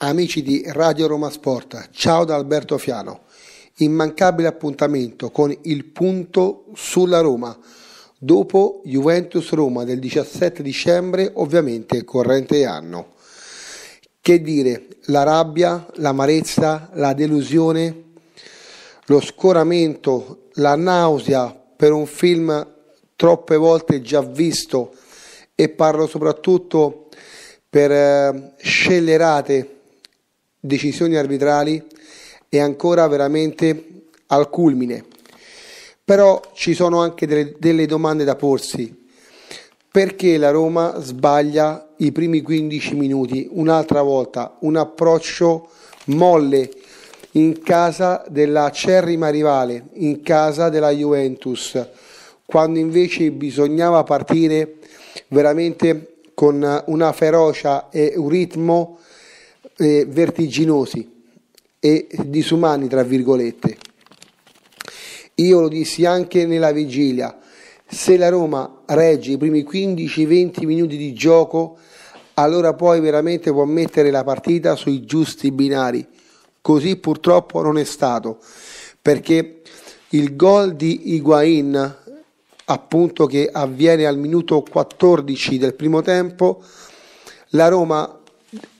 Amici di Radio Roma Sport, ciao da Alberto Fiano. Immancabile appuntamento con il punto sulla Roma. Dopo Juventus Roma del 17 dicembre, ovviamente corrente anno. Che dire, la rabbia, l'amarezza, la delusione, lo scoramento, la nausea per un film troppe volte già visto e parlo soprattutto per eh, scellerate decisioni arbitrali è ancora veramente al culmine. Però ci sono anche delle, delle domande da porsi. Perché la Roma sbaglia i primi 15 minuti un'altra volta? Un approccio molle in casa della cerrima rivale, in casa della Juventus, quando invece bisognava partire veramente con una ferocia e un ritmo eh, vertiginosi e disumani, tra virgolette. Io lo dissi anche nella vigilia, se la Roma regge i primi 15-20 minuti di gioco, allora poi veramente può mettere la partita sui giusti binari. Così purtroppo non è stato, perché il gol di Higuain, appunto che avviene al minuto 14 del primo tempo, la Roma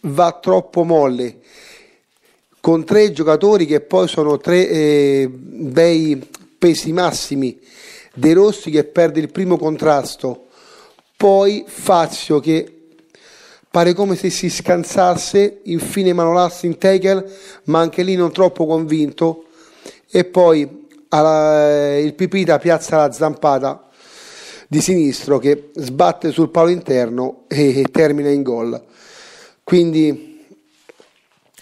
va troppo molle con tre giocatori che poi sono tre eh, bei pesi massimi De Rossi che perde il primo contrasto poi Fazio che pare come se si scansasse infine Manolas in Tegel ma anche lì non troppo convinto e poi alla, eh, il Pipita piazza la zampata di sinistro che sbatte sul palo interno e termina in gol quindi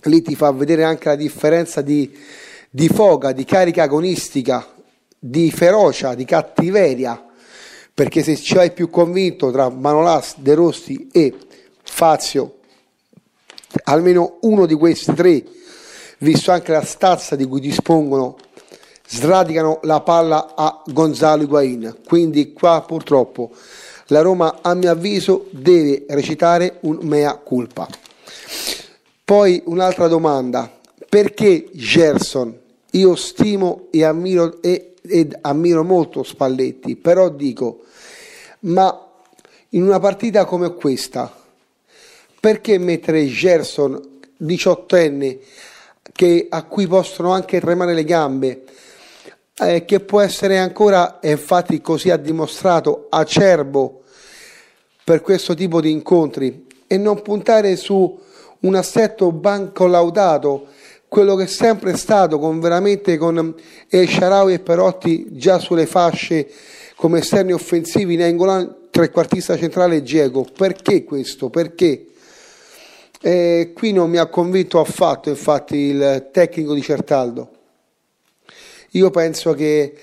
lì ti fa vedere anche la differenza di, di foga, di carica agonistica, di ferocia, di cattiveria, perché se ci hai più convinto tra Manolas, De Rossi e Fazio, almeno uno di questi tre, visto anche la stazza di cui dispongono, sradicano la palla a Gonzalo Higuain. Quindi qua purtroppo la Roma a mio avviso deve recitare un mea culpa. Poi un'altra domanda, perché Gerson? Io stimo e ammiro, e, ed ammiro molto Spalletti, però dico, ma in una partita come questa, perché mettere Gerson, 18enne, diciottenne, a cui possono anche tremare le gambe, eh, che può essere ancora, e infatti così ha dimostrato, acerbo per questo tipo di incontri, e non puntare su un assetto banco laudato, quello che è sempre stato con veramente con El eh, Sharawi e Perotti già sulle fasce come esterni offensivi, in Nengolan trequartista centrale e Diego. Perché questo? Perché? Eh, qui non mi ha convinto affatto infatti il tecnico di Certaldo. Io penso che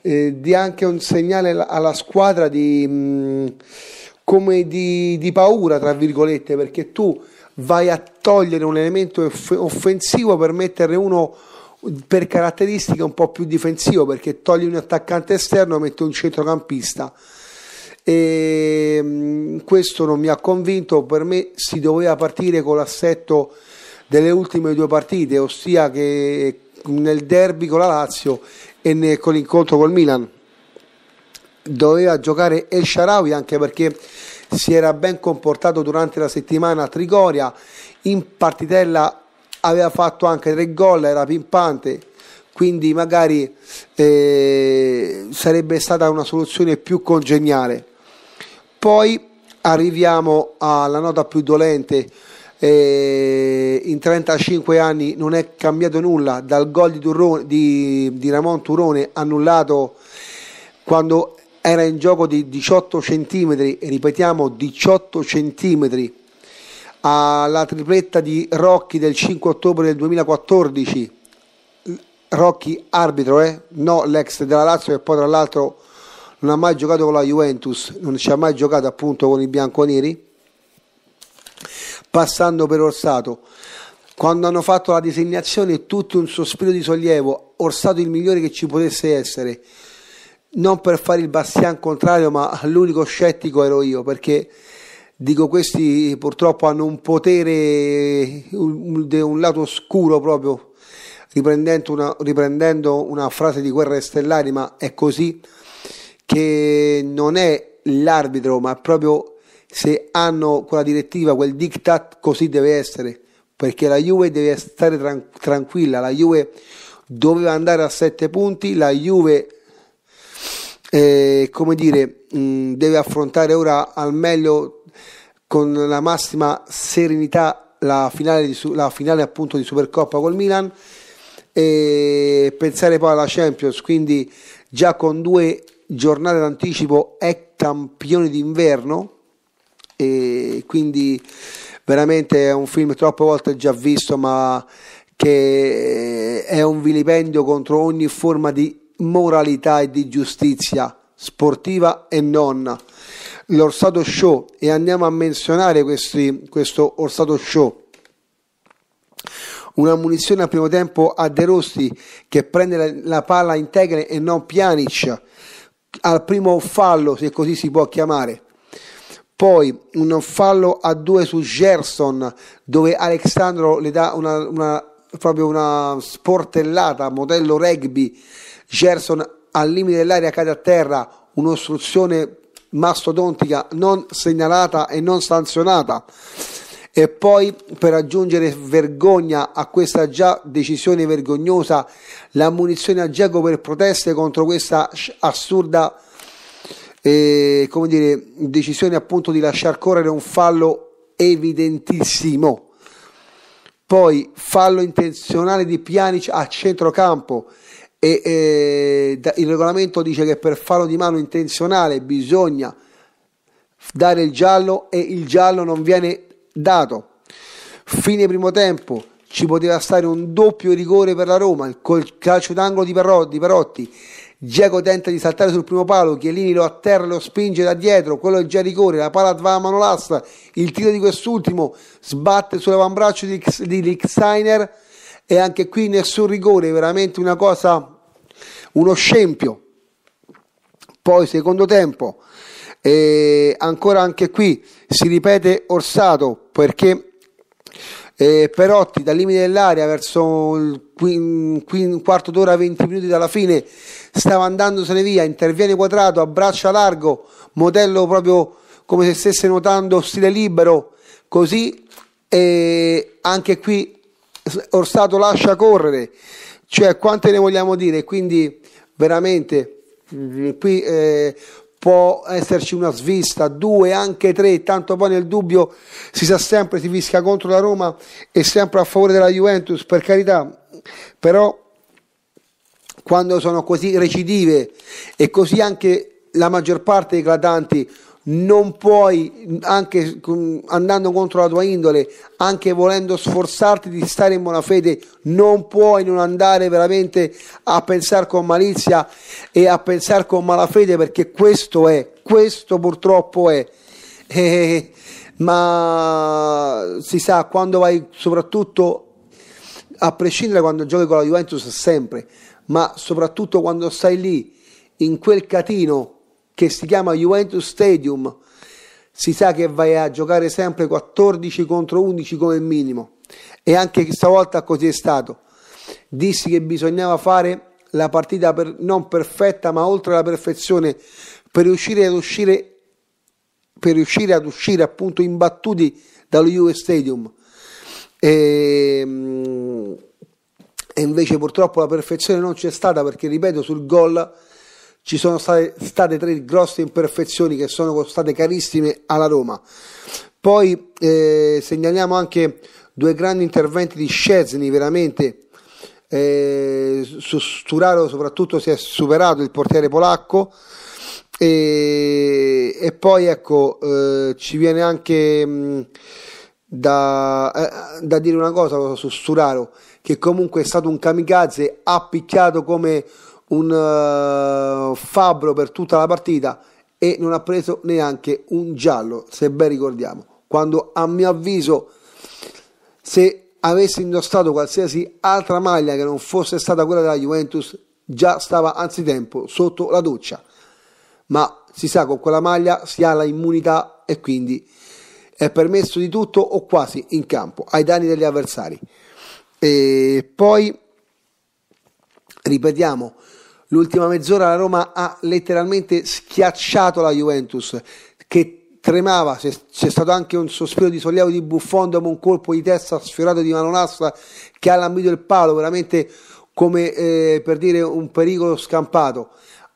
eh, dia anche un segnale alla squadra di... Mh, mm, come di, di paura, tra virgolette, perché tu vai a togliere un elemento off- offensivo per metterne uno per caratteristiche un po' più difensivo perché togli un attaccante esterno e metti un centrocampista e ehm, questo non mi ha convinto per me si doveva partire con l'assetto delle ultime due partite ossia che nel derby con la Lazio e con l'incontro col Milan doveva giocare El Sharawi anche perché si era ben comportato durante la settimana a Trigoria, in partitella aveva fatto anche tre gol, era pimpante, quindi magari eh, sarebbe stata una soluzione più congeniale. Poi arriviamo alla nota più dolente, eh, in 35 anni non è cambiato nulla, dal gol di, Turone, di, di Ramon Turone annullato quando era in gioco di 18 centimetri, ripetiamo 18 centimetri, alla tripletta di Rocchi del 5 ottobre del 2014, Rocchi arbitro, eh? no l'ex della Lazio che poi tra l'altro non ha mai giocato con la Juventus, non ci ha mai giocato appunto con i bianconeri, passando per Orsato. Quando hanno fatto la designazione tutto un sospiro di sollievo, Orsato il migliore che ci potesse essere non per fare il bastian contrario, ma l'unico scettico ero io, perché dico questi purtroppo hanno un potere un, un lato oscuro proprio, riprendendo una, riprendendo una frase di Guerre Stellari, ma è così che non è l'arbitro, ma proprio se hanno quella direttiva, quel diktat, così deve essere, perché la Juve deve stare tran- tranquilla, la Juve doveva andare a sette punti, la Juve eh, come dire, mh, mm, deve affrontare ora al meglio con la massima serenità la finale, di, la finale appunto di Supercoppa col Milan e pensare poi alla Champions, quindi già con due giornate d'anticipo è campione d'inverno e quindi veramente è un film troppe volte già visto ma che è un vilipendio contro ogni forma di moralità e di giustizia sportiva e nonna. L'Orsato Show, e andiamo a menzionare questi, questo Orsato Show. Una munizione al primo tempo a De Rossi che prende la, la palla integra e non Pjanic al primo fallo, se così si può chiamare. Poi un fallo a due su Gerson dove Alexandro le dà una, una, proprio una sportellata, modello rugby Gerson al limite dell'area cade a terra, un'ostruzione mastodontica non segnalata e non sanzionata. E poi per aggiungere vergogna a questa già decisione vergognosa, la munizione a Giacomo per proteste contro questa assurda eh, come dire, decisione appunto di lasciar correre un fallo evidentissimo. Poi fallo intenzionale di Pjanic a centrocampo e, e da, il regolamento dice che per fallo di mano intenzionale bisogna dare il giallo e il giallo non viene dato. Fine primo tempo, ci poteva stare un doppio rigore per la Roma col calcio d'angolo di, Perro, di Perotti. Diego tenta di saltare sul primo palo, Chiellini lo atterra e lo spinge da dietro, quello è già rigore, la palla va a mano l'asta, il tiro di quest'ultimo sbatte sull'avambraccio di, di Licksteiner e anche qui nessun rigore, veramente una cosa, uno scempio. Poi secondo tempo, eh, ancora anche qui si ripete Orsato perché eh, Perotti dal limite dell'aria verso il quarto d'ora, 20 minuti dalla fine, stava andandosene via, interviene quadrato abbraccia largo, modello proprio come se stesse nuotando stile libero, così e anche qui Orsato lascia correre, cioè quante ne vogliamo dire, quindi veramente mm, qui eh, può esserci una svista, due, anche tre, tanto poi nel dubbio si sa sempre, si fisca contro la Roma e sempre a favore della Juventus, per carità, però quando sono così recidive e così anche la maggior parte dei gladanti non puoi, anche andando contro la tua indole, anche volendo sforzarti di stare in buona fede, non puoi non andare veramente a pensare con malizia e a pensare con malafede perché questo è, questo purtroppo è. E, ma si sa, quando vai soprattutto, a prescindere quando giochi con la Juventus sempre, ma soprattutto quando stai lì in quel catino che si chiama Juventus Stadium, si sa che vai a giocare sempre 14 contro 11 come minimo e anche stavolta così è stato. Dissi che bisognava fare la partita per, non perfetta ma oltre la perfezione per riuscire ad uscire, per riuscire ad uscire appunto imbattuti dallo Juve Stadium. E, ehm, e invece purtroppo la perfezione non c'è stata perché ripeto sul gol ci sono state, state tre grosse imperfezioni che sono state carissime alla Roma. Poi eh, segnaliamo anche due grandi interventi di Scesni, veramente eh, su Sturaro soprattutto si è superato il portiere polacco e, e poi ecco eh, ci viene anche mh, mm, da, eh, da, dire una cosa su Sturaro che comunque è stato un kamikaze ha picchiato come un uh, fabbro per tutta la partita e non ha preso neanche un giallo, se ben ricordiamo, quando a mio avviso se avesse indossato qualsiasi altra maglia che non fosse stata quella della Juventus già stava anzitempo sotto la doccia, ma si sa con quella maglia si ha la immunità e quindi è permesso di tutto o quasi in campo ai danni degli avversari. E poi ripetiamo L'ultima mezz'ora la Roma ha letteralmente schiacciato la Juventus che tremava, c'è stato anche un sospiro di sollievo di Buffon dopo un colpo di testa sfiorato di Manonassa che ha lambito il palo, veramente come eh, per dire un pericolo scampato.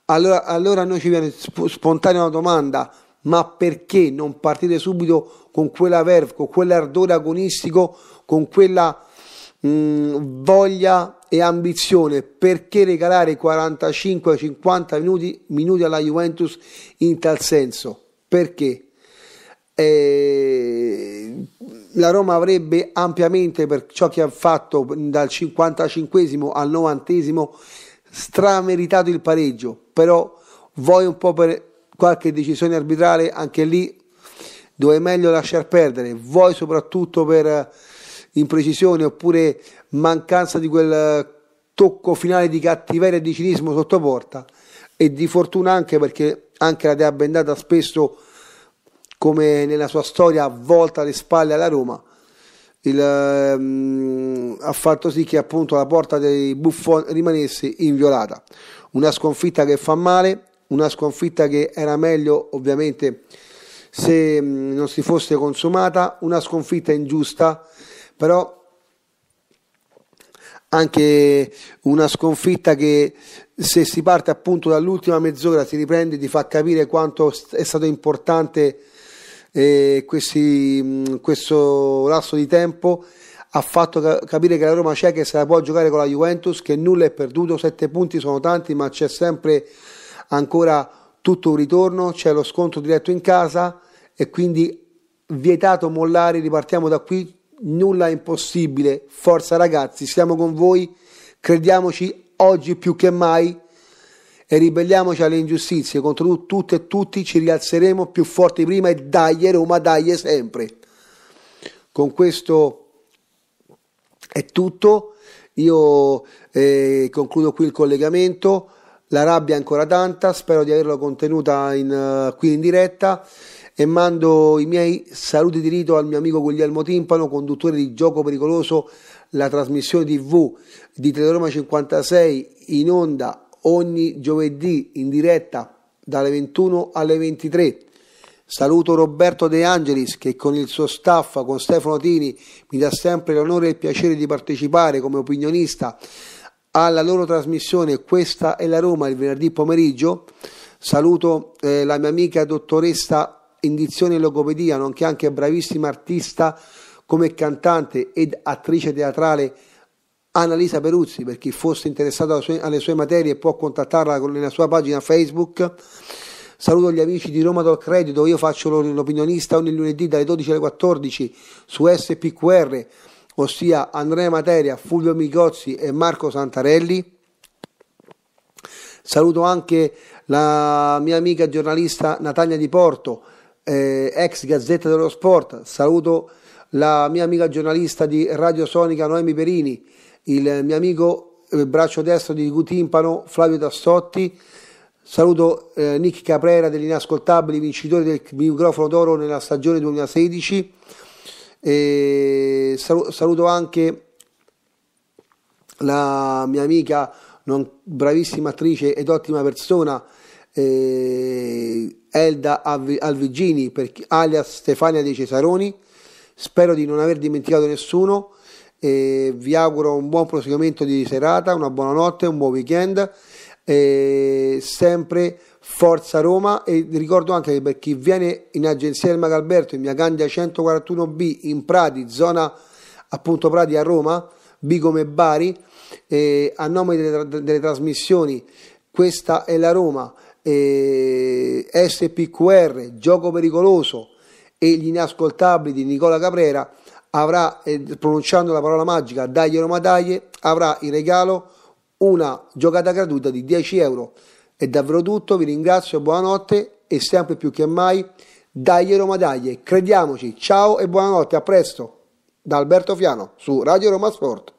Allora, allora a noi ci viene sp- spontanea una domanda, ma perché non partire subito con quella verve, con quell'ardore agonistico, con quella mh, mm, voglia e ambizione, perché regalare 45-50 minuti, minuti, alla Juventus in tal senso? Perché? Eh, la Roma avrebbe ampiamente per ciò che ha fatto dal 55 al 90 strameritato il pareggio, però vuoi un po' per qualche decisione arbitrale, anche lì dove è meglio lasciar perdere, vuoi soprattutto per eh, imprecisione oppure mancanza di quel eh, tocco finale di cattiveria e di cinismo sotto porta e di fortuna anche perché anche la Dea Bendata spesso come nella sua storia volta le spalle alla Roma il, um, ha fatto sì che appunto la porta dei Buffon rimanesse inviolata una sconfitta che fa male una sconfitta che era meglio ovviamente se um, non si fosse consumata una sconfitta ingiusta però anche una sconfitta che se si parte appunto dall'ultima mezz'ora si riprende di far capire quanto è stato importante eh, questi, questo lasso di tempo ha fatto capire che la Roma c'è, che se la può giocare con la Juventus, che nulla è perduto, sette punti sono tanti, ma c'è sempre ancora tutto un ritorno, c'è lo scontro diretto in casa e quindi vietato mollare, ripartiamo da qui, nulla è impossibile, forza ragazzi, siamo con voi, crediamoci oggi più che mai e ribelliamoci alle ingiustizie contro tutte e tutti, ci rialzeremo più forti prima e dai Roma, dai sempre. Con questo è tutto, io eh, concludo qui il collegamento, la rabbia è ancora tanta, spero di averla contenuta in, uh, qui in diretta e mando i miei saluti di rito al mio amico Guglielmo Timpano, conduttore di Gioco Pericoloso, la trasmissione TV di Teleroma 56 in onda ogni giovedì in diretta dalle 21 alle 23. Saluto Roberto De Angelis che con il suo staff, con Stefano Tini, mi dà sempre l'onore e il piacere di partecipare come opinionista alla loro trasmissione Questa è la Roma il venerdì pomeriggio. Saluto eh, la mia amica dottoressa indizione e logopedia, nonché anche bravissima artista come cantante ed attrice teatrale Annalisa Peruzzi, per chi fosse interessato alle sue, materie può contattarla nella sua pagina Facebook. Saluto gli amici di Roma Talk Radio io faccio l'opinionista ogni lunedì dalle 12 alle 14 su SPQR, ossia Andrea Materia, Fulvio Migozzi e Marco Santarelli. Saluto anche la mia amica giornalista Natania Di Porto, eh, ex Gazzetta dello Sport, saluto la mia amica giornalista di Radio Sonica Noemi Perini, il mio amico eh, braccio destro di Gutimpano Flavio Tassotti, saluto eh, Nick Caprera degli Inascoltabili, vincitori del microfono d'oro nella stagione 2016, e saluto anche la mia amica non, bravissima attrice ed ottima persona eh, Elda Alvigini, per, alias Stefania dei Cesaroni. Spero di non aver dimenticato nessuno. Eh, vi auguro un buon proseguimento di serata, una buona notte, un buon weekend. Eh, sempre Forza Roma e ricordo anche che per chi viene in agenzia del Magalberto in via Candia 141B in Prati, zona appunto Prati a Roma, B come Bari, eh, a nome delle, delle trasmissioni questa è la Roma eh, SPQR, Gioco Pericoloso e Gli Inascoltabili di Nicola Caprera, avrà, eh, pronunciando la parola magica Dagli Roma Daglie, avrà in regalo una giocata gratuita di 10 euro. È davvero tutto, vi ringrazio, buonanotte e sempre più che mai Dagli Roma Daglie, crediamoci, ciao e buonanotte, a presto da Alberto Fiano su Radio Roma Sport.